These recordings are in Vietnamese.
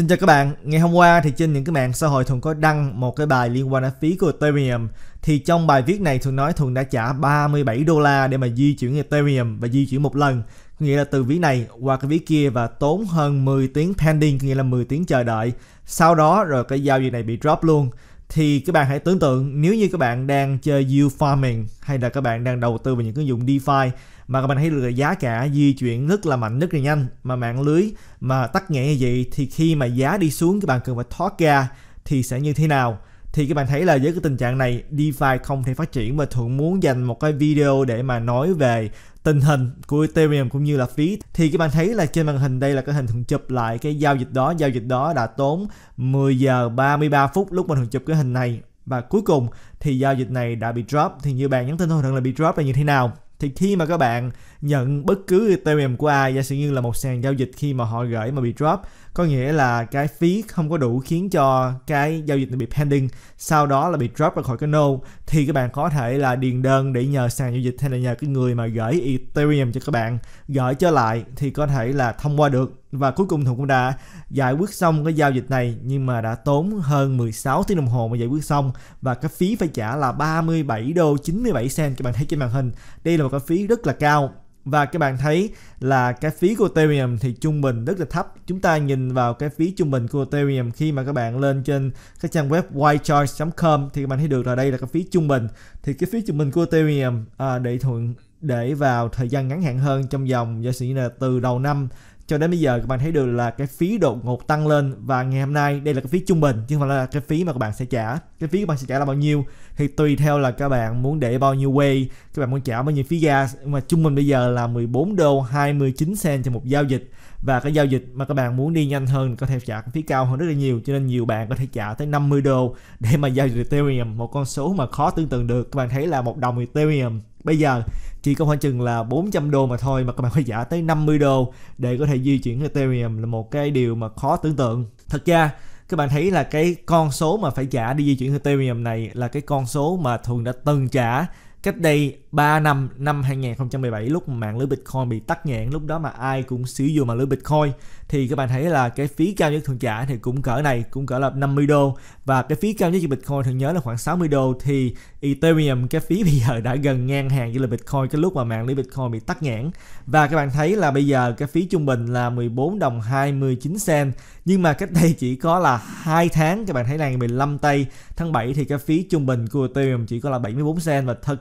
Xin chào các bạn, ngày hôm qua thì trên những cái mạng xã hội thường có đăng một cái bài liên quan đến phí của Ethereum thì trong bài viết này thường nói thường đã trả 37 đô la để mà di chuyển Ethereum và di chuyển một lần có nghĩa là từ ví này qua cái ví kia và tốn hơn 10 tiếng pending có nghĩa là 10 tiếng chờ đợi sau đó rồi cái giao dịch này bị drop luôn thì các bạn hãy tưởng tượng nếu như các bạn đang chơi yield farming hay là các bạn đang đầu tư vào những cái dụng DeFi mà các bạn thấy được giá cả di chuyển rất là mạnh rất là nhanh mà mạng lưới mà tắt nghẽn như vậy thì khi mà giá đi xuống các bạn cần phải thoát ra thì sẽ như thế nào thì các bạn thấy là với cái tình trạng này DeFi không thể phát triển và Thuận muốn dành một cái video để mà nói về tình hình của Ethereum cũng như là phí thì các bạn thấy là trên màn hình đây là cái hình Thuận chụp lại cái giao dịch đó giao dịch đó đã tốn 10 giờ 33 phút lúc mình Thuận chụp cái hình này và cuối cùng thì giao dịch này đã bị drop thì như bạn nhắn tin thôi Thuận là bị drop là như thế nào thì khi mà các bạn nhận bất cứ Ethereum của ai giả sử như là một sàn giao dịch khi mà họ gửi mà bị drop có nghĩa là cái phí không có đủ khiến cho cái giao dịch này bị pending sau đó là bị drop ra khỏi cái node thì các bạn có thể là điền đơn để nhờ sàn giao dịch hay là nhờ cái người mà gửi Ethereum cho các bạn gửi trở lại thì có thể là thông qua được và cuối cùng Thùng cũng đã giải quyết xong cái giao dịch này nhưng mà đã tốn hơn 16 tiếng đồng hồ mới giải quyết xong và cái phí phải trả là 37 đô 97 cent các bạn thấy trên màn hình. Đây là một cái phí rất là cao và các bạn thấy là cái phí của Ethereum thì trung bình rất là thấp. Chúng ta nhìn vào cái phí trung bình của Ethereum khi mà các bạn lên trên cái trang web whitecharge.com thì các bạn thấy được là đây là cái phí trung bình. Thì cái phí trung bình của Ethereum à, để thuận để vào thời gian ngắn hạn hơn trong vòng giả sử như là từ đầu năm cho đến bây giờ các bạn thấy được là cái phí đột ngột tăng lên và ngày hôm nay đây là cái phí trung bình chứ không phải là cái phí mà các bạn sẽ trả cái phí các bạn sẽ trả là bao nhiêu thì tùy theo là các bạn muốn để bao nhiêu way các bạn muốn trả bao nhiêu phí gas mà trung bình bây giờ là 14 đô 29 cent cho một giao dịch và cái giao dịch mà các bạn muốn đi nhanh hơn có thể trả cái phí cao hơn rất là nhiều cho nên nhiều bạn có thể trả tới 50 đô để mà giao dịch Ethereum một con số mà khó tưởng tượng được các bạn thấy là một đồng Ethereum bây giờ chỉ có khoảng chừng là 400 đô mà thôi mà các bạn phải trả tới 50 đô để có thể di chuyển Ethereum là một cái điều mà khó tưởng tượng thật ra các bạn thấy là cái con số mà phải trả đi di chuyển Ethereum này là cái con số mà thường đã từng trả cách đây 3 năm năm 2017 lúc mà mạng lưới Bitcoin bị tắt nghẽn lúc đó mà ai cũng sử dụng mạng lưới Bitcoin thì các bạn thấy là cái phí cao nhất thường trả thì cũng cỡ này cũng cỡ là 50 đô và cái phí cao nhất cho Bitcoin thường nhớ là khoảng 60 đô thì Ethereum cái phí bây giờ đã gần ngang hàng với là Bitcoin cái lúc mà mạng lưới Bitcoin bị tắt nghẽn và các bạn thấy là bây giờ cái phí trung bình là 14 đồng 29 cent nhưng mà cách đây chỉ có là 2 tháng các bạn thấy là ngày 15 tây tháng 7 thì cái phí trung bình của Ethereum chỉ có là 74 cent và thật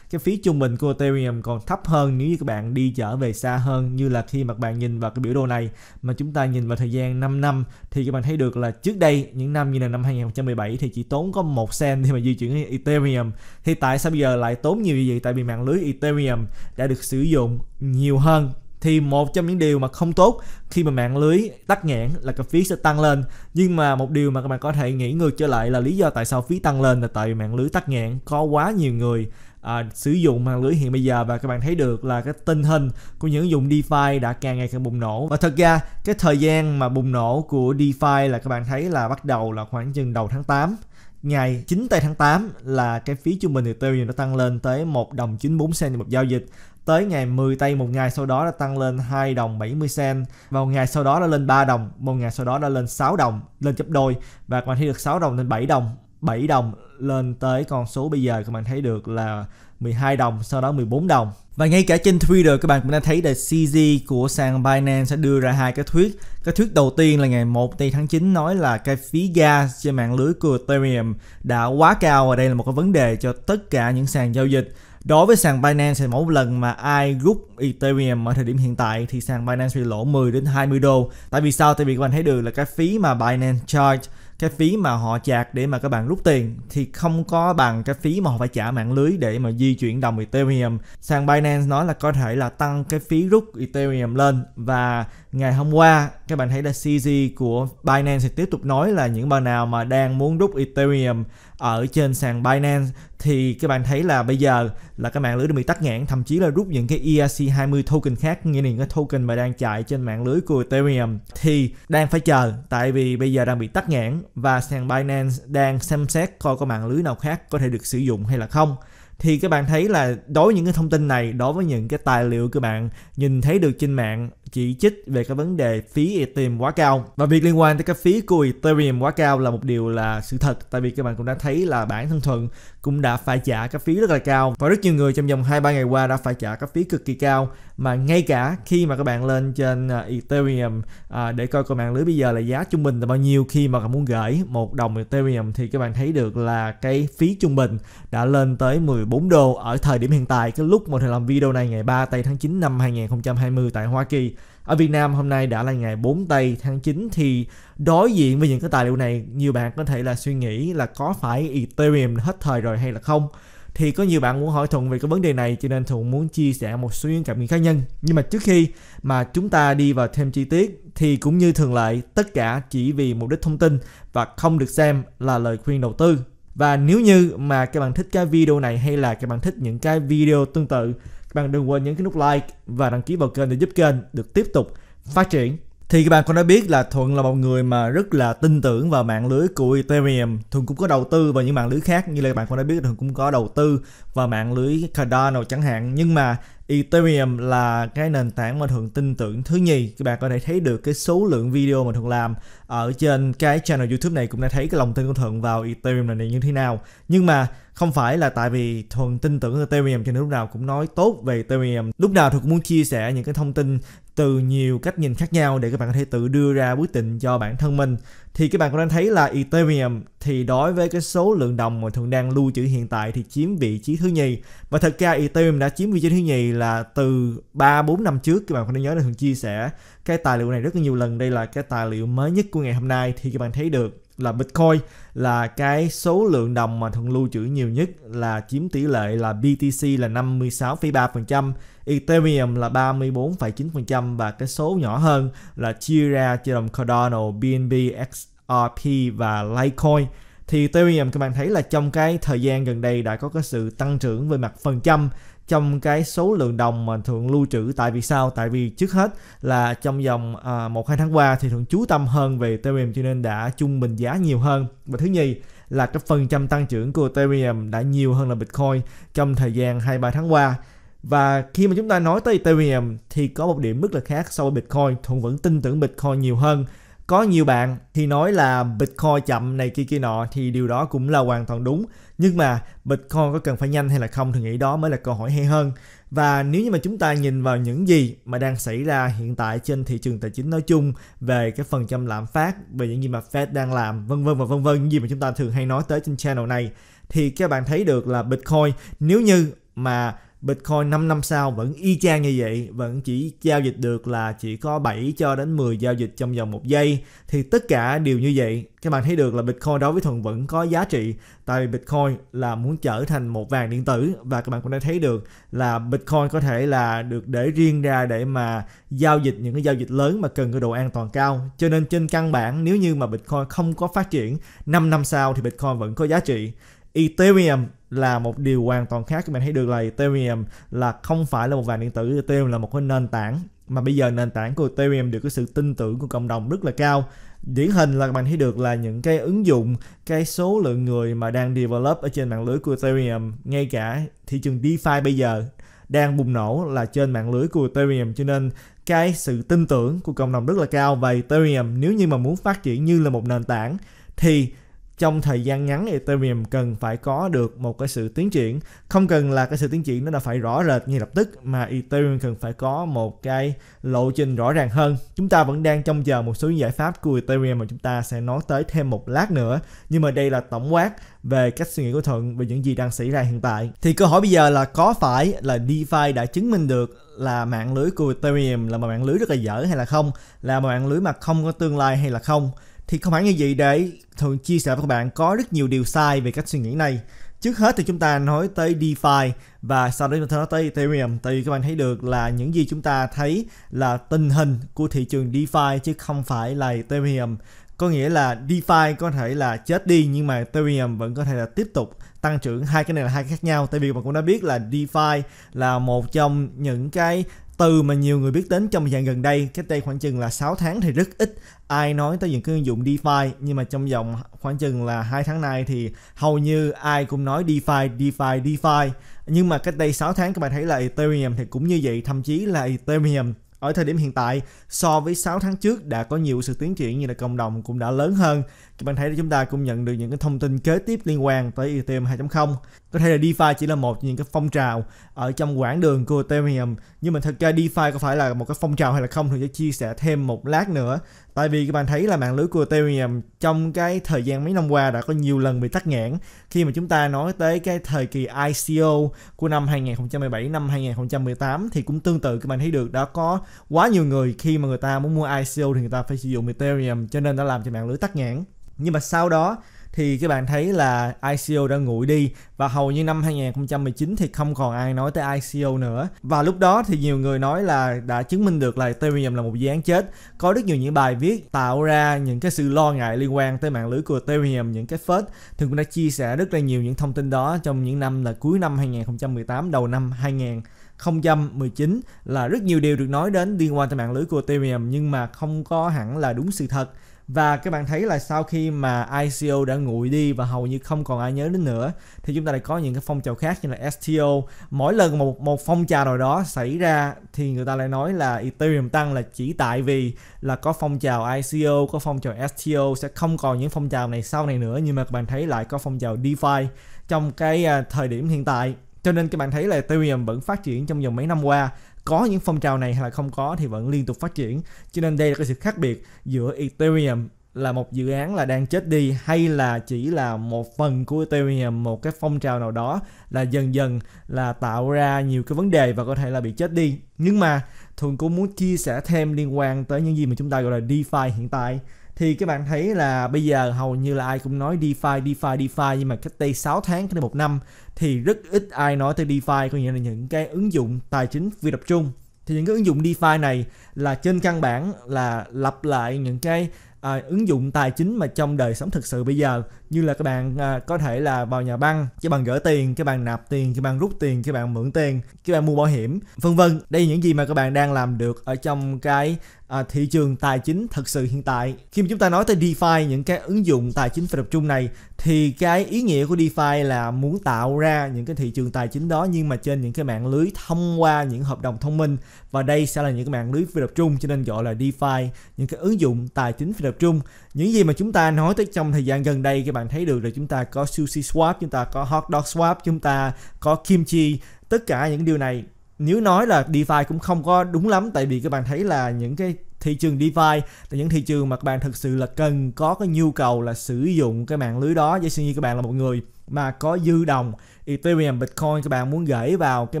cái phí trung bình của Ethereum còn thấp hơn nếu như các bạn đi trở về xa hơn như là khi mà các bạn nhìn vào cái biểu đồ này mà chúng ta nhìn vào thời gian 5 năm thì các bạn thấy được là trước đây những năm như là năm 2017 thì chỉ tốn có một sen để mà di chuyển Ethereum thì tại sao bây giờ lại tốn nhiều như vậy tại vì mạng lưới Ethereum đã được sử dụng nhiều hơn thì một trong những điều mà không tốt khi mà mạng lưới tắc nghẽn là cái phí sẽ tăng lên nhưng mà một điều mà các bạn có thể nghĩ ngược trở lại là lý do tại sao phí tăng lên là tại vì mạng lưới tắc nghẽn có quá nhiều người à, sử dụng mạng lưới hiện bây giờ và các bạn thấy được là cái tình hình của những ứng dụng DeFi đã càng ngày càng bùng nổ và thật ra cái thời gian mà bùng nổ của DeFi là các bạn thấy là bắt đầu là khoảng chừng đầu tháng 8 ngày 9 tây tháng 8 là cái phí trung bình Ethereum nó tăng lên tới 1 đồng 94 cent một giao dịch tới ngày 10 tây một ngày sau đó đã tăng lên 2 đồng 70 cent vào ngày sau đó đã lên 3 đồng một ngày sau đó đã lên 6 đồng lên gấp đôi và còn thấy được 6 đồng lên 7 đồng 7 đồng lên tới con số bây giờ các bạn thấy được là 12 đồng, sau đó 14 đồng. Và ngay cả trên Twitter các bạn cũng đã thấy là CZ của sàn Binance sẽ đưa ra hai cái thuyết. Cái thuyết đầu tiên là ngày 1 tây tháng 9 nói là cái phí gas trên mạng lưới của Ethereum đã quá cao và đây là một cái vấn đề cho tất cả những sàn giao dịch. Đối với sàn Binance thì mỗi lần mà ai rút Ethereum ở thời điểm hiện tại thì sàn Binance bị lỗ 10 đến 20 đô. Tại vì sao? Tại vì các bạn thấy được là cái phí mà Binance charge cái phí mà họ chạc để mà các bạn rút tiền thì không có bằng cái phí mà họ phải trả mạng lưới để mà di chuyển đồng Ethereum sang Binance nói là có thể là tăng cái phí rút Ethereum lên và ngày hôm qua các bạn thấy là CZ của Binance sẽ tiếp tục nói là những bạn nào mà đang muốn rút Ethereum ở trên sàn Binance thì các bạn thấy là bây giờ là cái mạng lưới đã bị tắt nghẽn thậm chí là rút những cái ERC 20 token khác như những cái token mà đang chạy trên mạng lưới của Ethereum thì đang phải chờ tại vì bây giờ đang bị tắt nghẽn và sàn Binance đang xem xét coi có mạng lưới nào khác có thể được sử dụng hay là không thì các bạn thấy là đối với những cái thông tin này đối với những cái tài liệu các bạn nhìn thấy được trên mạng chỉ trích về cái vấn đề phí Ethereum quá cao và việc liên quan tới cái phí của Ethereum quá cao là một điều là sự thật tại vì các bạn cũng đã thấy là bản thân thuận cũng đã phải trả các phí rất là cao và rất nhiều người trong vòng 2-3 ngày qua đã phải trả các phí cực kỳ cao mà ngay cả khi mà các bạn lên trên à, Ethereum à, để coi coi mạng lưới bây giờ là giá trung bình là bao nhiêu khi mà bạn muốn gửi một đồng Ethereum thì các bạn thấy được là cái phí trung bình đã lên tới 14 đô ở thời điểm hiện tại cái lúc mà thầy làm video này ngày 3 tây tháng 9 năm 2020 tại Hoa Kỳ ở Việt Nam hôm nay đã là ngày 4 tây tháng 9 thì đối diện với những cái tài liệu này nhiều bạn có thể là suy nghĩ là có phải Ethereum hết thời rồi hay là không thì có nhiều bạn muốn hỏi Thuận về cái vấn đề này cho nên Thuận muốn chia sẻ một số những cảm nghĩ cá nhân. Nhưng mà trước khi mà chúng ta đi vào thêm chi tiết thì cũng như thường lệ tất cả chỉ vì mục đích thông tin và không được xem là lời khuyên đầu tư. Và nếu như mà các bạn thích cái video này hay là các bạn thích những cái video tương tự các bạn đừng quên nhấn cái nút like và đăng ký vào kênh để giúp kênh được tiếp tục phát triển thì các bạn cũng đã biết là thuận là một người mà rất là tin tưởng vào mạng lưới của ethereum thuận cũng có đầu tư vào những mạng lưới khác như là các bạn cũng đã biết thuận cũng có đầu tư vào mạng lưới cardano chẳng hạn nhưng mà ethereum là cái nền tảng mà thuận tin tưởng thứ nhì các bạn có thể thấy được cái số lượng video mà thuận làm ở trên cái channel youtube này cũng đã thấy cái lòng tin của thuận vào ethereum này như thế nào nhưng mà không phải là tại vì thuần tin tưởng Ethereum cho nên lúc nào cũng nói tốt về Ethereum lúc nào thuần cũng muốn chia sẻ những cái thông tin từ nhiều cách nhìn khác nhau để các bạn có thể tự đưa ra quyết định cho bản thân mình thì các bạn cũng đang thấy là Ethereum thì đối với cái số lượng đồng mà thường đang lưu trữ hiện tại thì chiếm vị trí thứ nhì và thật ra Ethereum đã chiếm vị trí thứ nhì là từ 3 4 năm trước các bạn có nhớ là thường chia sẻ cái tài liệu này rất là nhiều lần đây là cái tài liệu mới nhất của ngày hôm nay thì các bạn thấy được là Bitcoin là cái số lượng đồng mà thường lưu trữ nhiều nhất là chiếm tỷ lệ là BTC là 56,3%, Ethereum là 34,9% và cái số nhỏ hơn là chia ra chia đồng Cardano, BNB, XRP và Litecoin. Thì Ethereum các bạn thấy là trong cái thời gian gần đây đã có cái sự tăng trưởng về mặt phần trăm trong cái số lượng đồng mà thường lưu trữ tại vì sao tại vì trước hết là trong vòng à, một à, hai tháng qua thì thường chú tâm hơn về Ethereum cho nên đã trung bình giá nhiều hơn và thứ nhì là cái phần trăm tăng trưởng của Ethereum đã nhiều hơn là Bitcoin trong thời gian hai ba tháng qua và khi mà chúng ta nói tới Ethereum thì có một điểm rất là khác so với Bitcoin thường vẫn tin tưởng Bitcoin nhiều hơn có nhiều bạn thì nói là Bitcoin chậm này kia kia nọ thì điều đó cũng là hoàn toàn đúng. Nhưng mà Bitcoin có cần phải nhanh hay là không thì nghĩ đó mới là câu hỏi hay hơn. Và nếu như mà chúng ta nhìn vào những gì mà đang xảy ra hiện tại trên thị trường tài chính nói chung về cái phần trăm lạm phát, về những gì mà Fed đang làm, vân vân và vân vân, những gì mà chúng ta thường hay nói tới trên channel này thì các bạn thấy được là Bitcoin nếu như mà Bitcoin 5 năm sau vẫn y chang như vậy, vẫn chỉ giao dịch được là chỉ có 7 cho đến 10 giao dịch trong vòng một giây thì tất cả đều như vậy. Các bạn thấy được là Bitcoin đối với Thuận vẫn có giá trị tại vì Bitcoin là muốn trở thành một vàng điện tử và các bạn cũng đã thấy được là Bitcoin có thể là được để riêng ra để mà giao dịch những cái giao dịch lớn mà cần cái độ an toàn cao. Cho nên trên căn bản nếu như mà Bitcoin không có phát triển 5 năm sau thì Bitcoin vẫn có giá trị. Ethereum là một điều hoàn toàn khác các bạn thấy được là Ethereum là không phải là một vàng điện tử Ethereum là một cái nền tảng mà bây giờ nền tảng của Ethereum được cái sự tin tưởng của cộng đồng rất là cao điển hình là các bạn thấy được là những cái ứng dụng cái số lượng người mà đang develop ở trên mạng lưới của Ethereum ngay cả thị trường DeFi bây giờ đang bùng nổ là trên mạng lưới của Ethereum cho nên cái sự tin tưởng của cộng đồng rất là cao về Ethereum nếu như mà muốn phát triển như là một nền tảng thì trong thời gian ngắn Ethereum cần phải có được một cái sự tiến triển không cần là cái sự tiến triển nó đã phải rõ rệt ngay lập tức mà Ethereum cần phải có một cái lộ trình rõ ràng hơn chúng ta vẫn đang trông chờ một số giải pháp của Ethereum mà chúng ta sẽ nói tới thêm một lát nữa nhưng mà đây là tổng quát về cách suy nghĩ của Thuận về những gì đang xảy ra hiện tại thì câu hỏi bây giờ là có phải là DeFi đã chứng minh được là mạng lưới của Ethereum là một mạng lưới rất là dở hay là không là một mạng lưới mà không có tương lai hay là không thì không hẳn như vậy để thường chia sẻ với các bạn có rất nhiều điều sai về cách suy nghĩ này trước hết thì chúng ta nói tới DeFi và sau đó chúng ta nói tới Ethereum tại vì các bạn thấy được là những gì chúng ta thấy là tình hình của thị trường DeFi chứ không phải là Ethereum có nghĩa là DeFi có thể là chết đi nhưng mà Ethereum vẫn có thể là tiếp tục tăng trưởng hai cái này là hai cái khác nhau tại vì bạn cũng đã biết là DeFi là một trong những cái từ mà nhiều người biết đến trong thời gian gần đây cách đây khoảng chừng là 6 tháng thì rất ít ai nói tới những cái ứng dụng DeFi nhưng mà trong vòng khoảng chừng là hai tháng nay thì hầu như ai cũng nói DeFi, DeFi, DeFi nhưng mà cách đây 6 tháng các bạn thấy là Ethereum thì cũng như vậy thậm chí là Ethereum ở thời điểm hiện tại so với 6 tháng trước đã có nhiều sự tiến triển như là cộng đồng cũng đã lớn hơn bạn thấy là chúng ta cũng nhận được những cái thông tin kế tiếp liên quan tới Ethereum 2.0. Có thể là DeFi chỉ là một những cái phong trào ở trong quãng đường của Ethereum, nhưng mà thật ra DeFi có phải là một cái phong trào hay là không thì sẽ chia sẻ thêm một lát nữa. Tại vì các bạn thấy là mạng lưới của Ethereum trong cái thời gian mấy năm qua đã có nhiều lần bị tắc nghẽn khi mà chúng ta nói tới cái thời kỳ ICO của năm 2017 năm 2018 thì cũng tương tự các bạn thấy được đã có quá nhiều người khi mà người ta muốn mua ICO thì người ta phải sử dụng Ethereum cho nên đã làm cho mạng lưới tắc nghẽn nhưng mà sau đó thì các bạn thấy là ICO đã nguội đi và hầu như năm 2019 thì không còn ai nói tới ICO nữa. Và lúc đó thì nhiều người nói là đã chứng minh được là Ethereum là một dự án chết. Có rất nhiều những bài viết tạo ra những cái sự lo ngại liên quan tới mạng lưới của Ethereum, những cái phết thì cũng đã chia sẻ rất là nhiều những thông tin đó trong những năm là cuối năm 2018 đầu năm 2000 2019 là rất nhiều điều được nói đến liên quan tới mạng lưới của Ethereum nhưng mà không có hẳn là đúng sự thật và các bạn thấy là sau khi mà ICO đã nguội đi và hầu như không còn ai nhớ đến nữa thì chúng ta lại có những cái phong trào khác như là STO mỗi lần một một phong trào nào đó xảy ra thì người ta lại nói là Ethereum tăng là chỉ tại vì là có phong trào ICO có phong trào STO sẽ không còn những phong trào này sau này nữa nhưng mà các bạn thấy lại có phong trào DeFi trong cái à, thời điểm hiện tại cho nên các bạn thấy là Ethereum vẫn phát triển trong vòng mấy năm qua có những phong trào này hay là không có thì vẫn liên tục phát triển cho nên đây là cái sự khác biệt giữa Ethereum là một dự án là đang chết đi hay là chỉ là một phần của Ethereum một cái phong trào nào đó là dần dần là tạo ra nhiều cái vấn đề và có thể là bị chết đi nhưng mà Thuần cũng muốn chia sẻ thêm liên quan tới những gì mà chúng ta gọi là DeFi hiện tại thì các bạn thấy là bây giờ hầu như là ai cũng nói DeFi, DeFi, DeFi nhưng mà cách đây 6 tháng, cách đây một năm thì rất ít ai nói tới DeFi có nghĩa là những cái ứng dụng tài chính phi tập trung. Thì những cái ứng dụng DeFi này là trên căn bản là lặp lại những cái à, ứng dụng tài chính mà trong đời sống thực sự bây giờ như là các bạn à, có thể là vào nhà băng các bạn gỡ tiền các bạn nạp tiền các bạn rút tiền các bạn mượn tiền các bạn mua bảo hiểm vân vân đây là những gì mà các bạn đang làm được ở trong cái à, thị trường tài chính thực sự hiện tại khi mà chúng ta nói tới DeFi những cái ứng dụng tài chính phi tập trung này thì cái ý nghĩa của DeFi là muốn tạo ra những cái thị trường tài chính đó nhưng mà trên những cái mạng lưới thông qua những hợp đồng thông minh và đây sẽ là những cái mạng lưới phi tập trung cho nên gọi là DeFi những cái ứng dụng tài chính phi tập trung những gì mà chúng ta nói tới trong thời gian gần đây các bạn bạn thấy được là chúng ta có sushi swap chúng ta có hot dog swap chúng ta có kimchi tất cả những điều này nếu nói là DeFi cũng không có đúng lắm tại vì các bạn thấy là những cái thị trường DeFi là những thị trường mà các bạn thực sự là cần có cái nhu cầu là sử dụng cái mạng lưới đó giả sử như các bạn là một người mà có dư đồng Ethereum, Bitcoin các bạn muốn gửi vào cái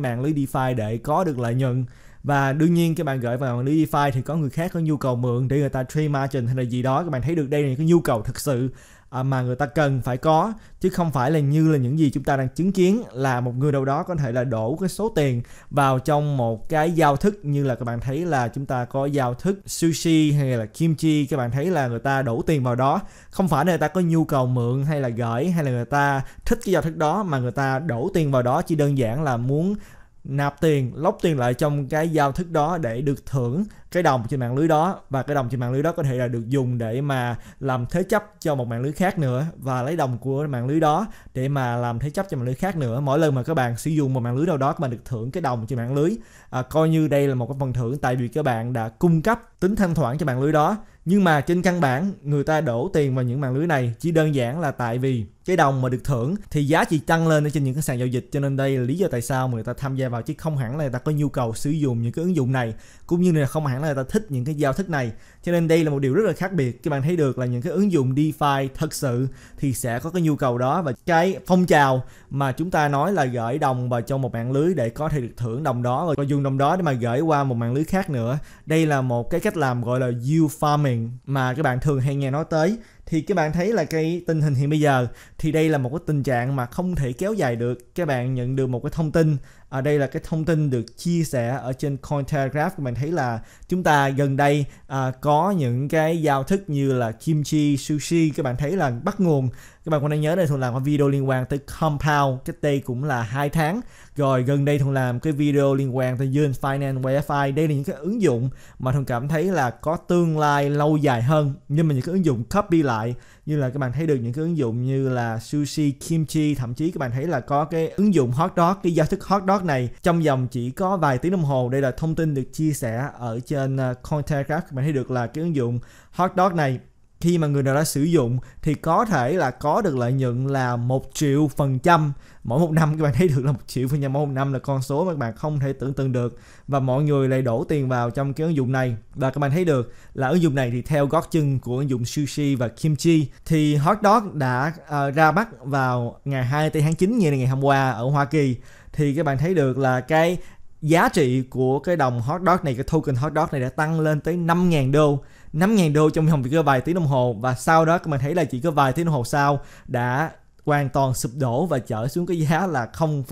mạng lưới DeFi để có được lợi nhuận và đương nhiên các bạn gửi vào mạng lưới DeFi thì có người khác có nhu cầu mượn để người ta trade margin hay là gì đó các bạn thấy được đây là những cái nhu cầu thực sự À, mà người ta cần phải có chứ không phải là như là những gì chúng ta đang chứng kiến là một người đâu đó có thể là đổ cái số tiền vào trong một cái giao thức như là các bạn thấy là chúng ta có giao thức sushi hay là kimchi các bạn thấy là người ta đổ tiền vào đó không phải là người ta có nhu cầu mượn hay là gửi hay là người ta thích cái giao thức đó mà người ta đổ tiền vào đó chỉ đơn giản là muốn nạp tiền lóc tiền lại trong cái giao thức đó để được thưởng cái đồng trên mạng lưới đó và cái đồng trên mạng lưới đó có thể là được dùng để mà làm thế chấp cho một mạng lưới khác nữa và lấy đồng của mạng lưới đó để mà làm thế chấp cho mạng lưới khác nữa mỗi lần mà các bạn sử dụng một mạng lưới nào đó các bạn được thưởng cái đồng trên mạng lưới à, coi như đây là một cái phần thưởng tại vì các bạn đã cung cấp tính thanh khoản cho mạng lưới đó nhưng mà trên căn bản người ta đổ tiền vào những mạng lưới này chỉ đơn giản là tại vì cái đồng mà được thưởng thì giá trị tăng lên ở trên những cái sàn giao dịch cho nên đây là lý do tại sao người ta tham gia vào chứ không hẳn là người ta có nhu cầu sử dụng những cái ứng dụng này cũng như là không hẳn là người ta thích những cái giao thức này cho nên đây là một điều rất là khác biệt các bạn thấy được là những cái ứng dụng DeFi thật sự thì sẽ có cái nhu cầu đó và cái phong trào mà chúng ta nói là gửi đồng vào trong một mạng lưới để có thể được thưởng đồng đó và dùng đồng đó để mà gửi qua một mạng lưới khác nữa đây là một cái cách làm gọi là yield farming mà các bạn thường hay nghe nói tới thì các bạn thấy là cái tình hình hiện bây giờ thì đây là một cái tình trạng mà không thể kéo dài được các bạn nhận được một cái thông tin à, đây là cái thông tin được chia sẻ ở trên Cointelegraph các bạn thấy là chúng ta gần đây à, có những cái giao thức như là kimchi sushi các bạn thấy là bắt nguồn các bạn có đang nhớ đây thuần làm cái video liên quan tới compound cách đây cũng là hai tháng rồi gần đây thuần làm cái video liên quan tới Yun Finance WiFi đây là những cái ứng dụng mà thuần cảm thấy là có tương lai lâu dài hơn nhưng mà những cái ứng dụng copy lại như là các bạn thấy được những cái ứng dụng như là sushi kimchi thậm chí các bạn thấy là có cái ứng dụng hot dog cái giao thức hot dog sót này trong vòng chỉ có vài tiếng đồng hồ. Đây là thông tin được chia sẻ ở trên ờ, CoinTelegraph. Các bạn thấy được là cái ứng dụng Hotdog này khi mà người nào đã sử dụng thì có thể là có được lợi nhuận là một triệu phần trăm mỗi một năm các bạn thấy được là một triệu phần trăm mỗi một năm là con số mà các bạn không thể tưởng tượng được và mọi người lại đổ tiền vào trong cái ứng dụng này và các bạn thấy được là ứng dụng này thì theo gót chân của ứng dụng sushi và kimchi thì hotdog đã uh, ra mắt vào ngày 2 tháng 9 như là ngày hôm qua ở Hoa Kỳ thì các bạn thấy được là cái giá trị của cái đồng hot dog này cái token hot dog này đã tăng lên tới 5.000 đô 5.000 đô trong vòng chỉ có vài tiếng đồng hồ và sau đó các bạn thấy là chỉ có vài tiếng đồng hồ sau đã hoàn toàn sụp đổ và trở xuống cái giá là 0,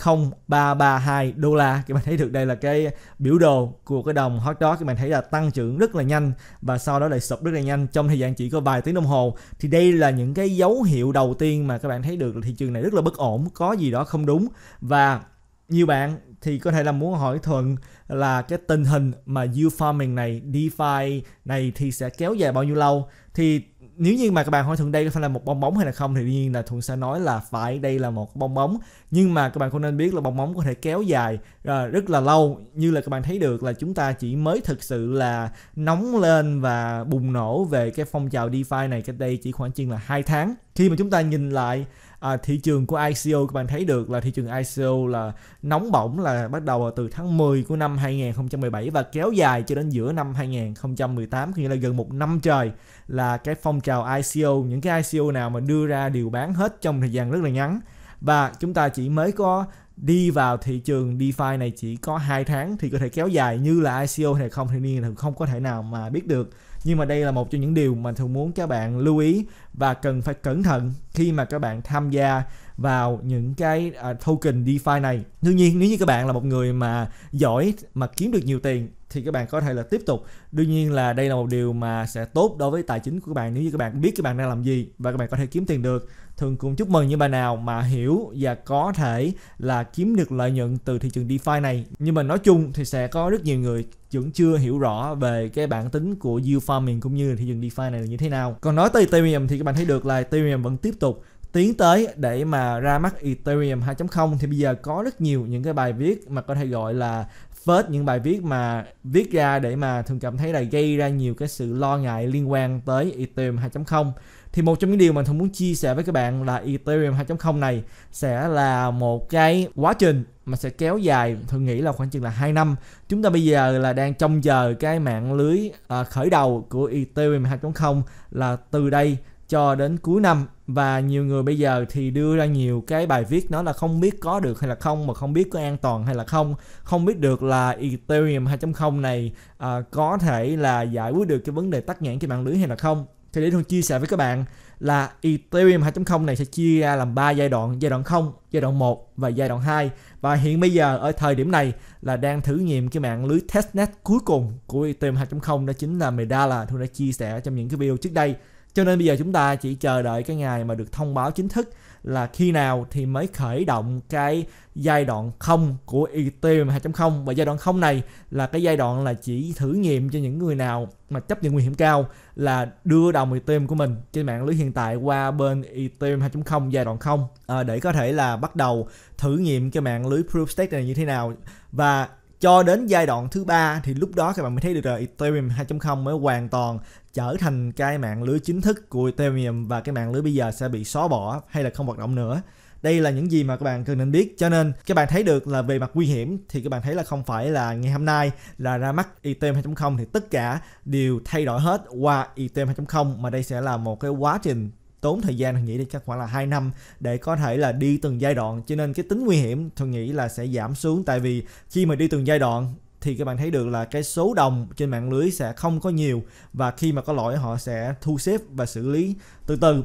0332 đô la các bạn thấy được đây là cái biểu đồ của cái đồng hot dog các bạn thấy là tăng trưởng rất là nhanh và sau đó lại sụp rất là nhanh trong thời gian chỉ có vài tiếng đồng hồ thì đây là những cái dấu hiệu đầu tiên mà các bạn thấy được là thị trường này rất là bất ổn có gì đó không đúng và nhiều bạn thì có thể là muốn hỏi thuận là cái tình hình mà yield farming này DeFi này thì sẽ kéo dài bao nhiêu lâu thì nếu như mà các bạn hỏi thuận đây có phải là một bong bóng hay là không thì đương nhiên là thuận sẽ nói là phải đây là một bong bóng nhưng mà các bạn cũng nên biết là bong bóng có thể kéo dài à, rất là lâu như là các bạn thấy được là chúng ta chỉ mới thực sự là nóng lên và bùng nổ về cái phong trào DeFi này cách đây chỉ khoảng chừng là hai tháng khi mà chúng ta nhìn lại à, thị trường của ICO các bạn thấy được là thị trường ICO là nóng bỏng là bắt đầu từ tháng 10 của năm 2017 và kéo dài cho đến giữa năm 2018 nghĩa là gần một năm trời là cái phong trào ICO những cái ICO nào mà đưa ra đều bán hết trong thời gian rất là ngắn và chúng ta chỉ mới có đi vào thị trường DeFi này chỉ có hai tháng thì có thể kéo dài như là ICO hay không thì không có thể nào mà biết được nhưng mà đây là một trong những điều mà thường muốn các bạn lưu ý và cần phải cẩn thận khi mà các bạn tham gia vào những cái uh, token DeFi này. Tuy nhiên nếu như các bạn là một người mà giỏi mà kiếm được nhiều tiền thì các bạn có thể là tiếp tục. Đương nhiên là đây là một điều mà sẽ tốt đối với tài chính của các bạn nếu như các bạn biết các bạn đang làm gì và các bạn có thể kiếm tiền được thường cũng chúc mừng những bạn nào mà hiểu và có thể là kiếm được lợi nhuận từ thị trường DeFi này. Nhưng mà nói chung thì sẽ có rất nhiều người vẫn chưa hiểu rõ về cái bản tính của yield farming cũng như thị trường DeFi này là như thế nào. Còn nói tới Ethereum thì các bạn thấy được là Ethereum vẫn tiếp tục tiến tới để mà ra mắt Ethereum 2.0 thì bây giờ có rất nhiều những cái bài viết mà có thể gọi là phết những bài viết mà viết ra để mà thường cảm thấy là gây ra nhiều cái sự lo ngại liên quan tới Ethereum 2.0 thì một trong những điều mình thông muốn chia sẻ với các bạn là Ethereum 2.0 này sẽ là một cái quá trình mà sẽ kéo dài thường nghĩ là khoảng chừng là 2 năm chúng ta bây giờ là đang trông chờ cái mạng lưới à, khởi đầu của Ethereum 2.0 là từ đây cho đến cuối năm và nhiều người bây giờ thì đưa ra nhiều cái bài viết nó là không biết có được hay là không mà không biết có an toàn hay là không không biết được là Ethereum 2.0 này à, có thể là giải quyết được cái vấn đề tắc nghẽn cái mạng lưới hay là không thì để thường chia sẻ với các bạn là Ethereum 2.0 này sẽ chia ra làm 3 giai đoạn, giai đoạn 0, giai đoạn 1 và giai đoạn 2. Và hiện bây giờ ở thời điểm này là đang thử nghiệm cái mạng lưới testnet cuối cùng của Ethereum 2.0 đó chính là Medala thường đã chia sẻ trong những cái video trước đây. Cho nên bây giờ chúng ta chỉ chờ đợi cái ngày mà được thông báo chính thức là khi nào thì mới khởi động cái giai đoạn 0 của Ethereum 2.0 và giai đoạn 0 này là cái giai đoạn là chỉ thử nghiệm cho những người nào mà chấp nhận nguy hiểm cao là đưa đồng Ethereum của mình trên mạng lưới hiện tại qua bên Ethereum 2.0 giai đoạn 0 à, để có thể là bắt đầu thử nghiệm cái mạng lưới Proof Stake này như thế nào và cho đến giai đoạn thứ ba thì lúc đó các bạn mới thấy được rồi Ethereum 2.0 mới hoàn toàn trở thành cái mạng lưới chính thức của Ethereum và cái mạng lưới bây giờ sẽ bị xóa bỏ hay là không hoạt động nữa đây là những gì mà các bạn cần nên biết cho nên các bạn thấy được là về mặt nguy hiểm thì các bạn thấy là không phải là ngày hôm nay là ra mắt Ethereum 2.0 thì tất cả đều thay đổi hết qua Ethereum 2.0 mà đây sẽ là một cái quá trình tốn thời gian thằng nghĩ thì chắc khoảng là 2 năm để có thể là đi từng giai đoạn cho nên cái tính nguy hiểm thằng nghĩ là sẽ giảm xuống tại vì khi mà đi từng giai đoạn thì các bạn thấy được là cái số đồng trên mạng lưới sẽ không có nhiều và khi mà có lỗi họ sẽ thu xếp và xử lý từ từ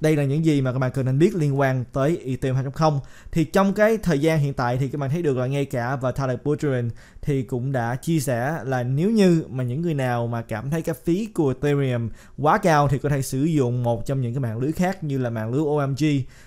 đây là những gì mà các bạn cần nên biết liên quan tới Ethereum 2.0 thì trong cái thời gian hiện tại thì các bạn thấy được là ngay cả và Tyler Buterin thì cũng đã chia sẻ là nếu như mà những người nào mà cảm thấy cái phí của Ethereum quá cao thì có thể sử dụng một trong những cái mạng lưới khác như là mạng lưới OMG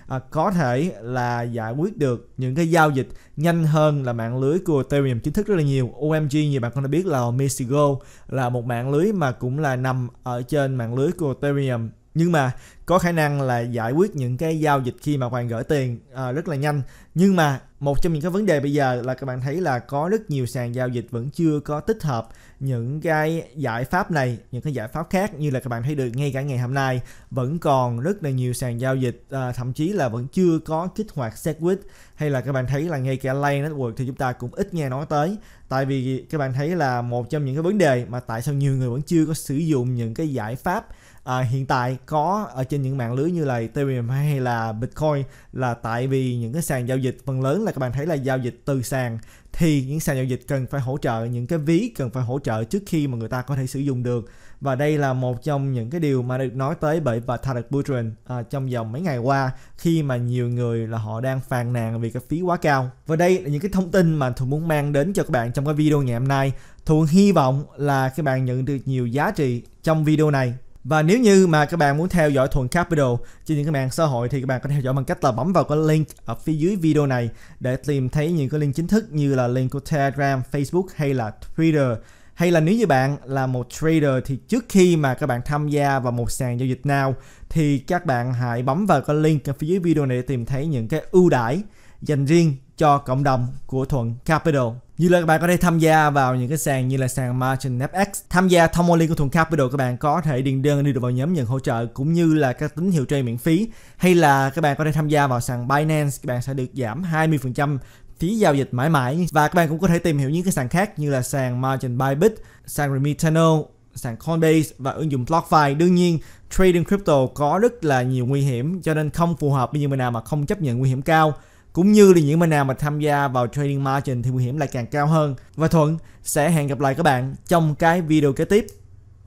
à, có thể là giải quyết được những cái giao dịch nhanh hơn là mạng lưới của Ethereum chính thức rất là nhiều OMG như bạn có đã biết là Mystigo là một mạng lưới mà cũng là nằm ở trên mạng lưới của Ethereum nhưng mà có khả năng là giải quyết những cái giao dịch khi mà bạn gửi tiền à, rất là nhanh nhưng mà một trong những cái vấn đề bây giờ là các bạn thấy là có rất nhiều sàn giao dịch vẫn chưa có tích hợp những cái giải pháp này những cái giải pháp khác như là các bạn thấy được ngay cả ngày hôm nay vẫn còn rất là nhiều sàn giao dịch à, thậm chí là vẫn chưa có kích hoạt segwit hay là các bạn thấy là ngay cả lay network thì chúng ta cũng ít nghe nói tới tại vì các bạn thấy là một trong những cái vấn đề mà tại sao nhiều người vẫn chưa có sử dụng những cái giải pháp à, hiện tại có ở trên những mạng lưới như là Ethereum hay là Bitcoin là tại vì những cái sàn giao dịch phần lớn là các bạn thấy là giao dịch từ sàn thì những sàn giao dịch cần phải hỗ trợ những cái ví cần phải hỗ trợ trước khi mà người ta có thể sử dụng được và đây là một trong những cái điều mà được nói tới bởi và Tarek Buterin à, trong vòng mấy ngày qua khi mà nhiều người là họ đang phàn nàn vì cái phí quá cao và đây là những cái thông tin mà Thuận muốn mang đến cho các bạn trong cái video ngày hôm nay Thuận hy vọng là các bạn nhận được nhiều giá trị trong video này và nếu như mà các bạn muốn theo dõi Thuần Capital trên những cái mạng xã hội thì các bạn có thể theo dõi bằng cách là bấm vào cái link ở phía dưới video này để tìm thấy những cái link chính thức như là link của Telegram, Facebook hay là Twitter. Hay là nếu như bạn là một trader thì trước khi mà các bạn tham gia vào một sàn giao dịch nào thì các bạn hãy bấm vào cái link ở phía dưới video này để tìm thấy những cái ưu đãi dành riêng cho cộng đồng của Thuận Capital như là các bạn có thể tham gia vào những cái sàn như là sàn Margin FX tham gia thông only của Thuận Capital các bạn có thể điền đơn đi được vào nhóm nhận hỗ trợ cũng như là các tín hiệu trade miễn phí hay là các bạn có thể tham gia vào sàn Binance các bạn sẽ được giảm 20% phí giao dịch mãi mãi và các bạn cũng có thể tìm hiểu những cái sàn khác như là sàn Margin Bybit, sàn Remitano, sàn Coinbase và ứng dụng BlockFi. Đương nhiên, trading crypto có rất là nhiều nguy hiểm cho nên không phù hợp với những người nào mà không chấp nhận nguy hiểm cao cũng như là những bên nào mà tham gia vào trading margin thì nguy hiểm lại càng cao hơn. Và Thuận sẽ hẹn gặp lại các bạn trong cái video kế tiếp.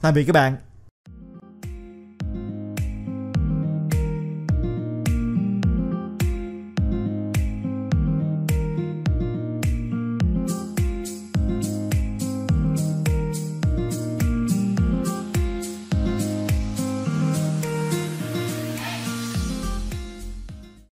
Tạm biệt các bạn.